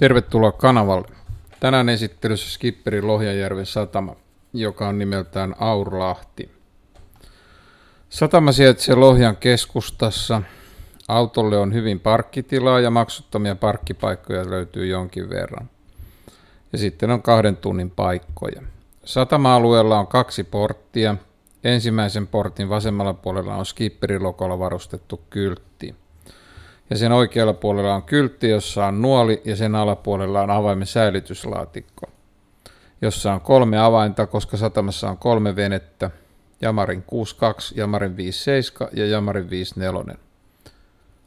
Tervetuloa kanavalle. Tänään esittelyssä Skipperin Lohjanjärven satama, joka on nimeltään Aurlahti. Satama sijaitsee Lohjan keskustassa. Autolle on hyvin parkkitilaa ja maksuttomia parkkipaikkoja löytyy jonkin verran. Ja sitten on kahden tunnin paikkoja. Satama-alueella on kaksi porttia. Ensimmäisen portin vasemmalla puolella on lokolla varustettu kyltti ja sen oikealla puolella on kyltti, jossa on nuoli ja sen alapuolella on avaimen säilytyslaatikko, jossa on kolme avainta, koska satamassa on kolme venettä, Jamarin 62, Jamarin 57 ja Jamarin 54.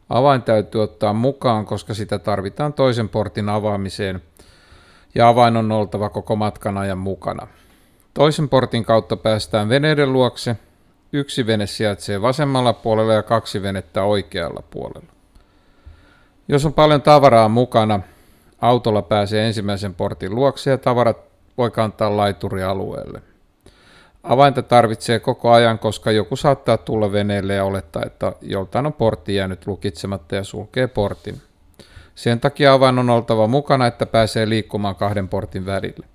Avain täytyy ottaa mukaan, koska sitä tarvitaan toisen portin avaamiseen ja avain on oltava koko matkan ajan mukana. Toisen portin kautta päästään veneiden luokse. Yksi vene sijaitsee vasemmalla puolella ja kaksi venettä oikealla puolella. Jos on paljon tavaraa mukana, autolla pääsee ensimmäisen portin luokse ja tavarat voi kantaa laiturialueelle. Avainta tarvitsee koko ajan, koska joku saattaa tulla veneelle ja olettaa, että joltain on portti jäänyt lukitsematta ja sulkee portin. Sen takia avain on oltava mukana, että pääsee liikkumaan kahden portin välillä.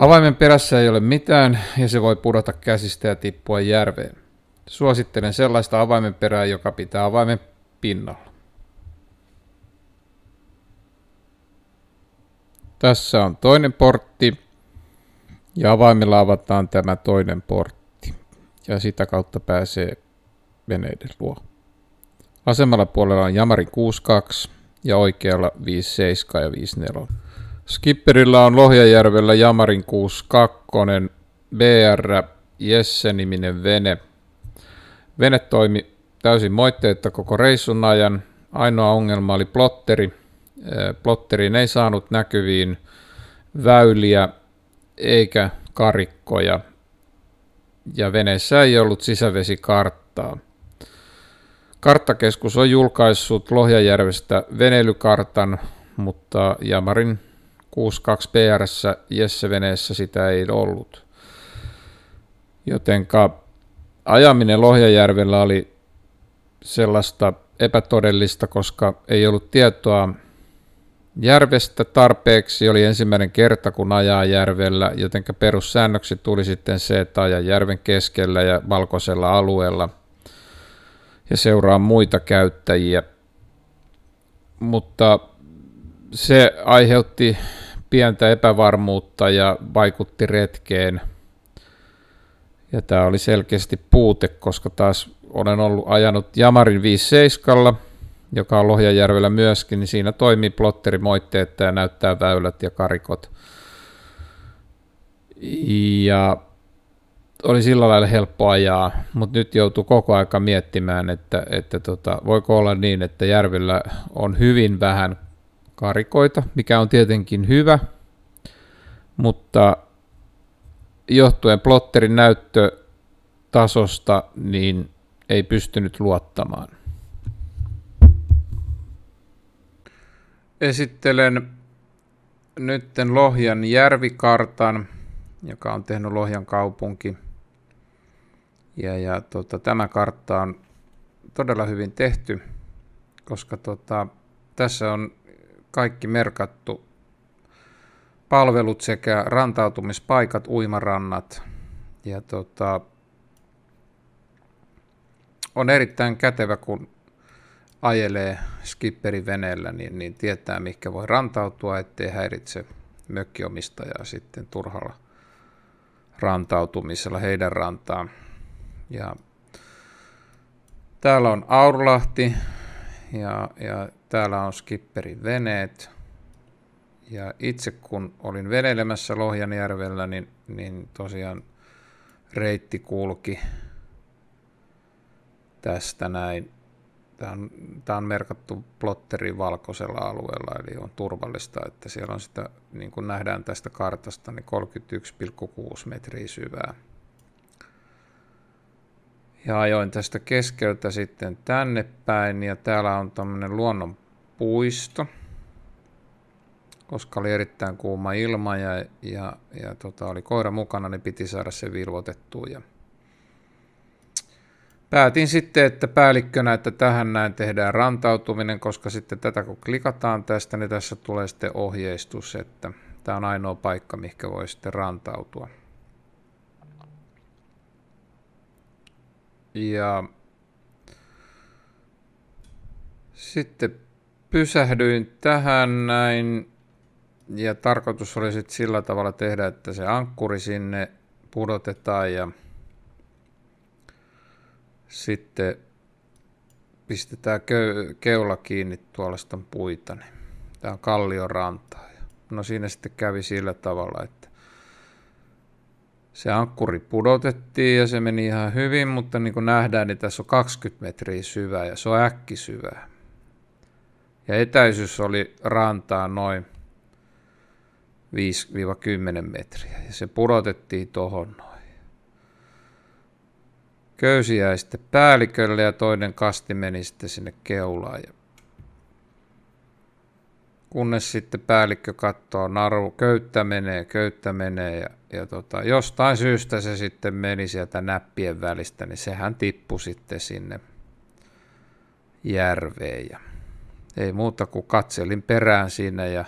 Avaimen perässä ei ole mitään ja se voi pudota käsistä ja tippua järveen. Suosittelen sellaista avaimen perää, joka pitää avaimen pinnalla. Tässä on toinen portti ja avaimilla avataan tämä toinen portti ja sitä kautta pääsee veneiden luo. Asemalla puolella on jamari 62 ja oikealla 57 ja 54. Skipperillä on Lohjajärvellä jamarin 62 BR Jesse-niminen vene. Vene toimi täysin moitteetta koko reissun ajan. Ainoa ongelma oli plotteri, plotteriin ei saanut näkyviin väyliä eikä karikkoja, ja veneessä ei ollut sisävesikarttaa. Karttakeskus on julkaissut Lohjajärvestä veneilykartan, mutta Jamarin 62 PRssä Jesse-veneessä sitä ei ollut. Jotenka ajaminen Lohjajärvellä oli sellaista epätodellista, koska ei ollut tietoa Järvestä tarpeeksi oli ensimmäinen kerta, kun ajaa järvellä, joten perussäännöksi tuli sitten se, että ajaa järven keskellä ja valkoisella alueella ja seuraa muita käyttäjiä. Mutta se aiheutti pientä epävarmuutta ja vaikutti retkeen. Ja tämä oli selkeästi puute, koska taas olen ollut ajanut Jamarin 57 joka on Lohjanjärvellä myöskin, niin siinä toimii plotteri moitteetta ja näyttää väylät ja karikot. Ja oli sillä lailla helppo ajaa, mutta nyt joutuu koko aika miettimään, että, että tota, voiko olla niin, että järvillä on hyvin vähän karikoita, mikä on tietenkin hyvä, mutta johtuen plotterin näyttötasosta niin ei pystynyt luottamaan. Esittelen nytten Lohjan järvikartan, joka on tehnyt Lohjan kaupunki. Ja, ja tota, tämä kartta on todella hyvin tehty, koska tota, tässä on kaikki merkattu palvelut sekä rantautumispaikat, uimarannat. Ja tota, on erittäin kätevä, kun ajelee skipperin veneellä, niin, niin tietää, mikä voi rantautua, ettei häiritse mökkiomistajaa sitten turhalla rantautumisella heidän rantaan. Ja täällä on Aurlahti ja, ja täällä on skipperin veneet. Ja itse kun olin veneilemässä Lohjanjärvellä, niin, niin tosiaan reitti kulki tästä näin Tämä on, tämä on merkattu plotteri valkoisella alueella, eli on turvallista, että siellä on sitä, niin kuin nähdään tästä kartasta, niin 31,6 metriä syvää. Ja ajoin tästä keskeltä sitten tänne päin, ja täällä on tämmöinen luonnonpuisto, koska oli erittäin kuuma ilma ja, ja, ja tota, oli koira mukana, niin piti saada se vilvotettua. Ja päätin sitten, että päällikkönä, että tähän näin tehdään rantautuminen, koska sitten tätä kun klikataan tästä, niin tässä tulee sitten ohjeistus, että tämä on ainoa paikka, mikä voi sitten rantautua. Ja sitten pysähdyin tähän näin ja tarkoitus oli sitten sillä tavalla tehdä, että se ankkuri sinne pudotetaan ja sitten pistetään keula kiinni tuollaista puita. Niin. Tämä on kallioranta. No siinä sitten kävi sillä tavalla, että se ankkuri pudotettiin ja se meni ihan hyvin, mutta niin kuin nähdään, niin tässä on 20 metriä syvää ja se on äkki syvää. Ja etäisyys oli rantaa noin 5-10 metriä ja se pudotettiin tohon noin. Köysi jäi sitten päällikölle ja toinen kasti meni sitten sinne keulaan. Ja kunnes sitten päällikkö katsoo naru, köyttä menee, köyttä menee ja, ja tota, jostain syystä se sitten meni sieltä näppien välistä, niin sehän tippui sitten sinne järveen ja ei muuta kuin katselin perään siinä ja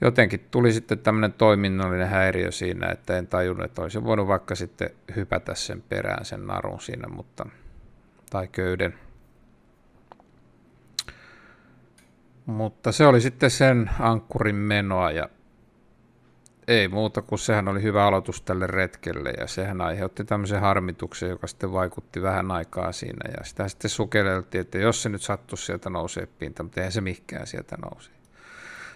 jotenkin tuli sitten tämmöinen toiminnallinen häiriö siinä, että en tajunnut, että olisin voinut vaikka sitten hypätä sen perään sen narun siinä, mutta, tai köyden. Mutta se oli sitten sen ankkurin menoa ja ei muuta kuin sehän oli hyvä aloitus tälle retkelle ja sehän aiheutti tämmöisen harmituksen, joka sitten vaikutti vähän aikaa siinä ja sitä sitten sukeleltiin, että jos se nyt sattuisi sieltä nousee pinta, mutta eihän se mikään sieltä nousee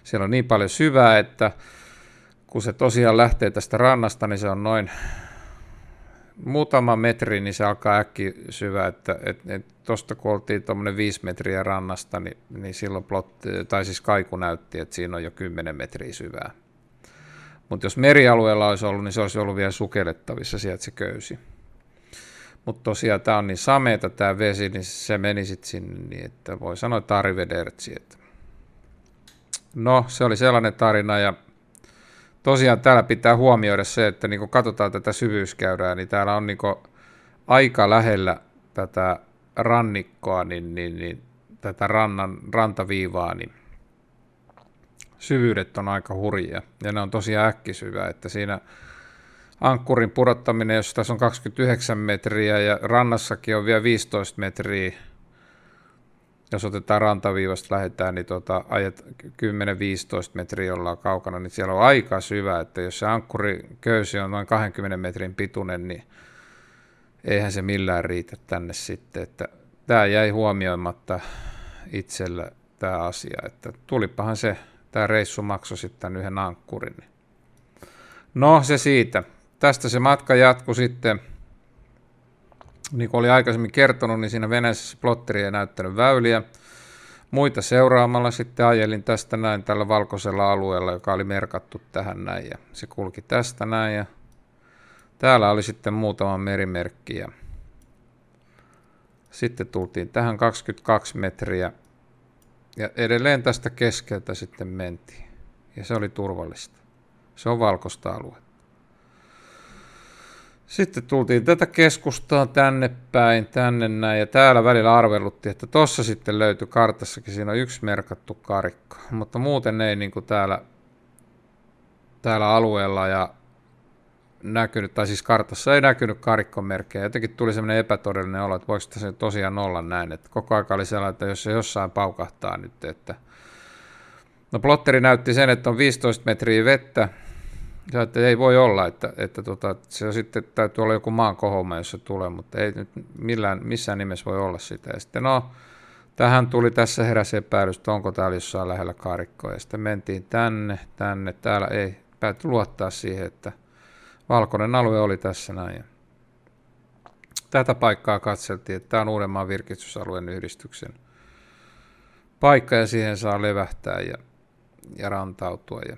siellä on niin paljon syvää, että kun se tosiaan lähtee tästä rannasta, niin se on noin muutama metri, niin se alkaa äkki syvä, että tuosta kun oltiin tuommoinen viisi metriä rannasta, niin, niin silloin plot, tai siis kaiku näytti, että siinä on jo 10 metriä syvää. Mutta jos merialueella olisi ollut, niin se olisi ollut vielä sukellettavissa sieltä se köysi. Mutta tosiaan tämä on niin sameeta tämä vesi, niin se meni sitten sinne niin, että voi sanoa, että Arvedertsi, että No, se oli sellainen tarina ja tosiaan täällä pitää huomioida se, että niin katsotaan tätä syvyyskäyrää, niin täällä on niin aika lähellä tätä rannikkoa, niin, niin, niin tätä rannan, rantaviivaa, niin syvyydet on aika hurjia ja ne on tosiaan äkkisyvä, että siinä ankkurin pudottaminen, jos tässä on 29 metriä ja rannassakin on vielä 15 metriä jos otetaan rantaviivasta lähdetään, niin tuota, ajat 10-15 metriä ollaan kaukana, niin siellä on aika syvä, että jos se ankkuriköysi on noin 20 metrin pituinen, niin eihän se millään riitä tänne sitten, että tämä jäi huomioimatta itsellä tämä asia, että tulipahan se, tämä reissu maksoi sitten yhden ankkurin. No se siitä. Tästä se matka jatkui sitten niin kuin oli aikaisemmin kertonut, niin siinä veneessä plotteri ei näyttänyt väyliä. Muita seuraamalla sitten ajelin tästä näin tällä valkoisella alueella, joka oli merkattu tähän näin. Ja se kulki tästä näin ja täällä oli sitten muutama merimerkki. Ja sitten tultiin tähän 22 metriä ja edelleen tästä keskeltä sitten mentiin. Ja se oli turvallista. Se on valkoista alue. Sitten tultiin tätä keskustaa tänne päin, tänne näin, ja täällä välillä arveluttiin, että tossa sitten löytyi kartassakin, siinä on yksi merkattu karikka, mutta muuten ei niin kuin täällä, täällä alueella ja näkynyt, tai siis kartassa ei näkynyt karikkomerkkejä. Jotenkin tuli semmoinen epätodellinen olo, että voiko tässä tosiaan olla näin, että koko ajan oli sellainen, että jos se jossain paukahtaa nyt, että... No plotteri näytti sen, että on 15 metriä vettä, ja, että ei voi olla, että, että tota, se sitten täytyy olla joku maan kohoma, jos se tulee, mutta ei nyt millään, missään nimessä voi olla sitä. Ja sitten no, tähän tuli tässä heräs epäilys, että onko täällä jossain lähellä karikkoa. Ja sitten mentiin tänne, tänne, täällä ei pääty luottaa siihen, että valkoinen alue oli tässä näin. Ja tätä paikkaa katseltiin, että tämä on Uudenmaan virkistysalueen yhdistyksen paikka ja siihen saa levähtää ja, ja rantautua. Ja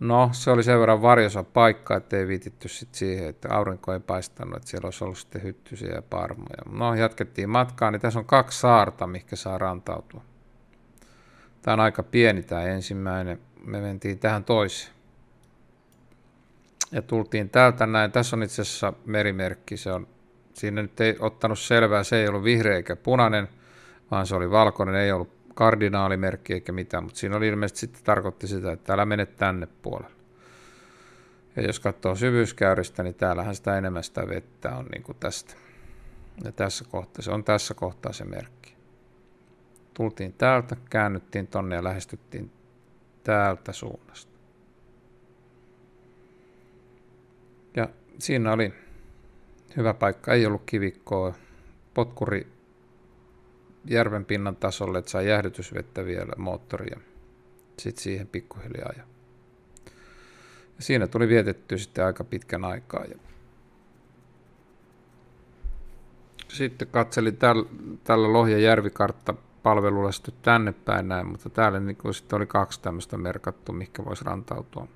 No, se oli sen verran varjosa paikka, ettei viititty sit siihen, että aurinko ei paistanut, että siellä olisi ollut sitten hyttysiä ja parmoja. No, jatkettiin matkaa, niin tässä on kaksi saarta, mikä saa rantautua. Tämä on aika pieni tämä ensimmäinen. Me mentiin tähän toiseen. Ja tultiin täältä näin. Tässä on itse asiassa merimerkki. Se on, siinä nyt ei ottanut selvää. Se ei ollut vihreä eikä punainen, vaan se oli valkoinen. Ei ollut kardinaalimerkki eikä mitään, mutta siinä oli ilmeisesti sitten tarkoitti sitä, että älä mene tänne puolelle. Ja jos katsoo syvyyskäyristä, niin täällähän sitä enemmän sitä vettä on niin kuin tästä. Ja tässä kohtaa, se on tässä kohtaa se merkki. Tultiin täältä, käännyttiin tonne ja lähestyttiin täältä suunnasta. Ja siinä oli hyvä paikka, ei ollut kivikkoa. Potkuri järven pinnan tasolle, että saa jäähdytysvettä vielä moottoria. Sitten siihen pikkuhiljaa. Ja siinä tuli vietetty sitten aika pitkän aikaa. Ja sitten katselin täl, tällä Lohja järvikartta palvelulla sitten tänne päin näin, mutta täällä niin kuin sitten oli kaksi tämmöistä merkattu, mikä voisi rantautua.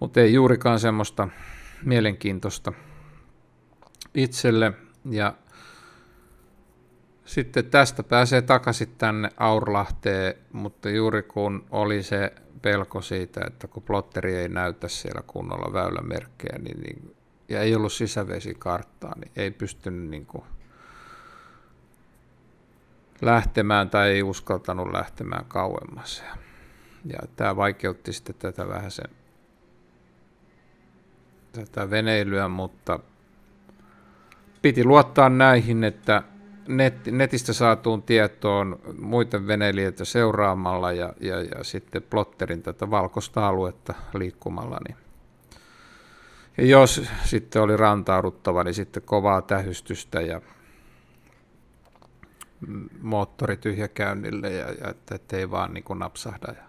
Mutta ei juurikaan semmoista mielenkiintoista itselle. Ja sitten tästä pääsee takaisin tänne Aurlahteen, mutta juuri kun oli se pelko siitä, että kun plotteri ei näytä siellä kunnolla väylämerkkejä, niin, niin ja ei ollut sisävesikarttaa, niin ei pystynyt niin kuin lähtemään tai ei uskaltanut lähtemään kauemmas. Ja, ja tämä vaikeutti sitten tätä vähän sen tätä veneilyä, mutta piti luottaa näihin, että net, netistä saatuun tietoon muiden veneilijöitä seuraamalla ja, ja, ja sitten plotterin tätä valkoista aluetta liikkumalla. Niin. Ja jos sitten oli rantauduttava, niin sitten kovaa tähystystä ja moottori tyhjäkäynnille ja, ja että, että ei vaan niin napsahda. Ja.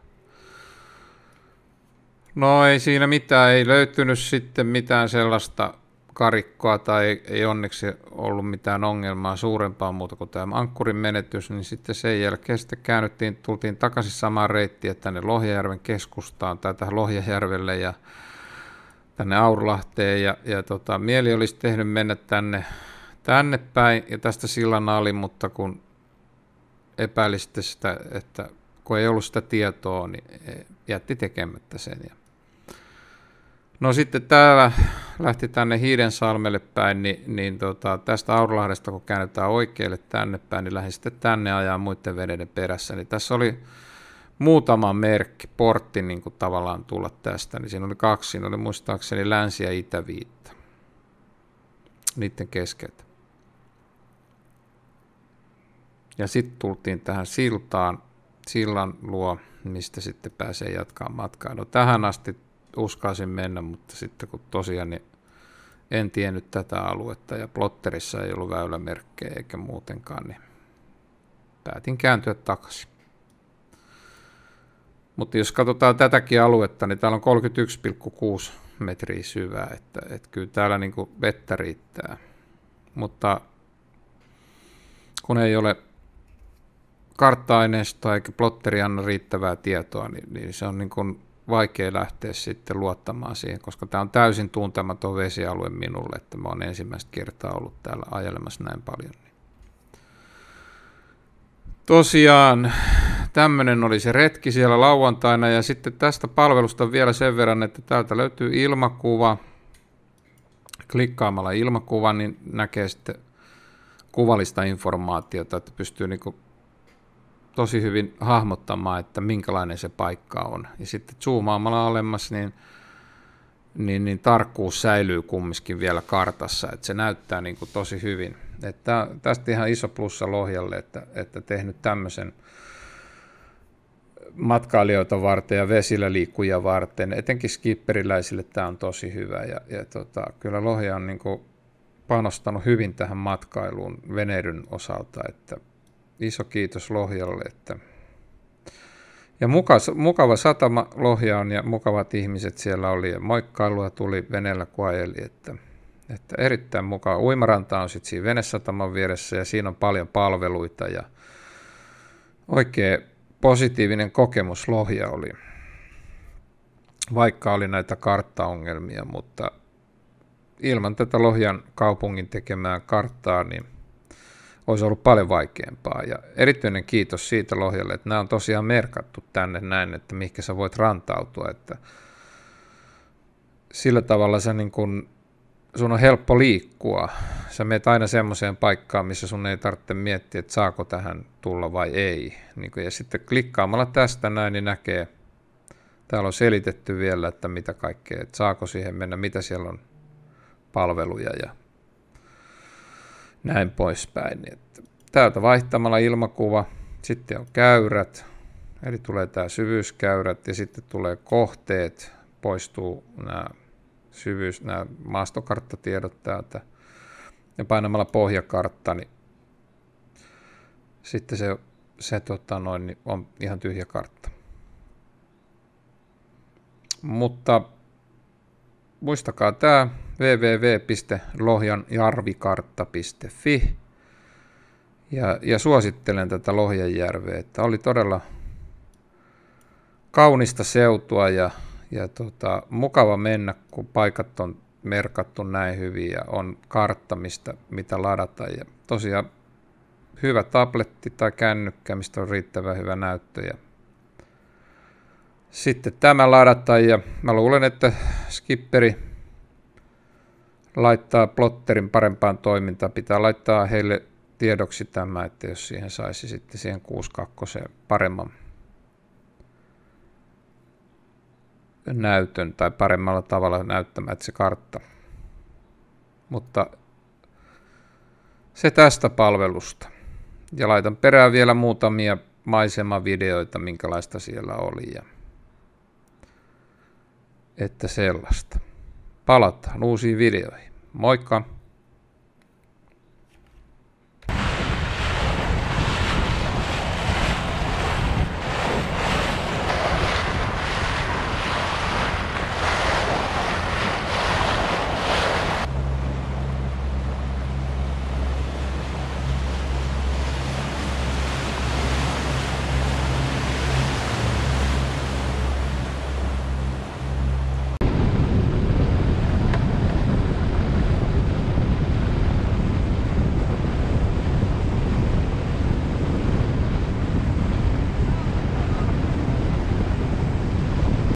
No ei siinä mitään, ei löytynyt sitten mitään sellaista karikkoa tai ei onneksi ollut mitään ongelmaa suurempaa muuta kuin tämä ankkurin menetys, niin sitten sen jälkeen sitten käännyttiin, tultiin takaisin samaan reittiin tänne Lohjajärven keskustaan tai tähän Lohjajärvelle ja tänne Aurlahteen ja, ja tota, mieli olisi tehnyt mennä tänne, tänne päin ja tästä sillan ali, mutta kun epäilisitte sitä, että kun ei ollut sitä tietoa, niin e, jätti tekemättä sen ja No sitten täällä lähti tänne Hiidensalmelle päin, niin, niin tota, tästä Aurulahdesta kun käännetään oikealle tänne päin, niin lähdin sitten tänne ajaa muiden veneiden perässä. Niin tässä oli muutama merkki, portti niin kuin tavallaan tulla tästä, niin siinä oli kaksi, siinä oli muistaakseni länsi- ja itäviitta niiden keskeltä. Ja sitten tultiin tähän siltaan, sillan luo, mistä sitten pääsee jatkaa matkaa. No tähän asti uskaisin mennä, mutta sitten kun tosiaan niin en tiennyt tätä aluetta ja plotterissa ei ollut väylämerkkejä eikä muutenkaan, niin päätin kääntyä takaisin. Mutta jos katsotaan tätäkin aluetta, niin täällä on 31,6 metriä syvää, että, että kyllä täällä niin kuin vettä riittää. Mutta kun ei ole kartta-aineistoa eikä plotteri anna riittävää tietoa, niin, niin se on niin kuin vaikea lähteä sitten luottamaan siihen, koska tämä on täysin tuntematon vesialue minulle, että mä oon ensimmäistä kertaa ollut täällä ajelemassa näin paljon. Tosiaan tämmöinen oli se retki siellä lauantaina ja sitten tästä palvelusta vielä sen verran, että täältä löytyy ilmakuva. Klikkaamalla ilmakuva niin näkee sitten kuvallista informaatiota, että pystyy niin tosi hyvin hahmottamaan, että minkälainen se paikka on. Ja sitten zoomaamalla alemmas, niin, niin, niin tarkkuus säilyy kumminkin vielä kartassa, että se näyttää niin kuin tosi hyvin. Että tästä ihan iso plussa Lohjalle, että, että tehnyt tämmöisen matkailijoita varten ja vesillä liikkuja varten, etenkin skipperiläisille tämä on tosi hyvä. Ja, ja tota, kyllä Lohja on niin kuin panostanut hyvin tähän matkailuun veneilyn osalta, että iso kiitos Lohjalle. Että ja muka, mukava satama Lohja on ja mukavat ihmiset siellä oli ja moikkailua tuli veneellä kun ajeli. Että, että erittäin mukava. Uimaranta on sitten siinä venesataman vieressä ja siinä on paljon palveluita ja oikein positiivinen kokemus Lohja oli. Vaikka oli näitä karttaongelmia, mutta ilman tätä Lohjan kaupungin tekemää karttaa, niin olisi ollut paljon vaikeampaa. Ja erityinen kiitos siitä Lohjalle, että nämä on tosiaan merkattu tänne näin, että mihinkä sä voit rantautua, että sillä tavalla sä niin kun, sun on helppo liikkua. Sä meet aina semmoiseen paikkaan, missä sun ei tarvitse miettiä, että saako tähän tulla vai ei. Niin kun, ja sitten klikkaamalla tästä näin, niin näkee, täällä on selitetty vielä, että mitä kaikkea, että saako siihen mennä, mitä siellä on palveluja ja näin poispäin. Niin, että täältä vaihtamalla ilmakuva, sitten on käyrät, eli tulee tämä syvyyskäyrät ja sitten tulee kohteet, poistuu nämä syvyys, nämä maastokarttatiedot täältä. Ja painamalla pohjakartta, niin sitten se, se tota noin, niin on ihan tyhjä kartta. Mutta muistakaa tämä www.lohjanjarvikartta.fi ja, ja suosittelen tätä Lohjanjärveä. että oli todella kaunista seutua ja, ja tota, mukava mennä, kun paikat on merkattu näin hyvin ja on kartta, mistä, mitä ladata. Ja tosiaan hyvä tabletti tai kännykkä, mistä on riittävän hyvä näyttö ja sitten tämä ladata ja mä luulen, että skipperi laittaa plotterin parempaan toimintaan. Pitää laittaa heille tiedoksi tämä, että jos siihen saisi sitten siihen 6.2 paremman näytön tai paremmalla tavalla näyttämään se kartta. Mutta se tästä palvelusta. Ja laitan perään vielä muutamia maisemavideoita, minkälaista siellä oli. Ja että sellaista. Palataan uusiin videoihin. Moikka!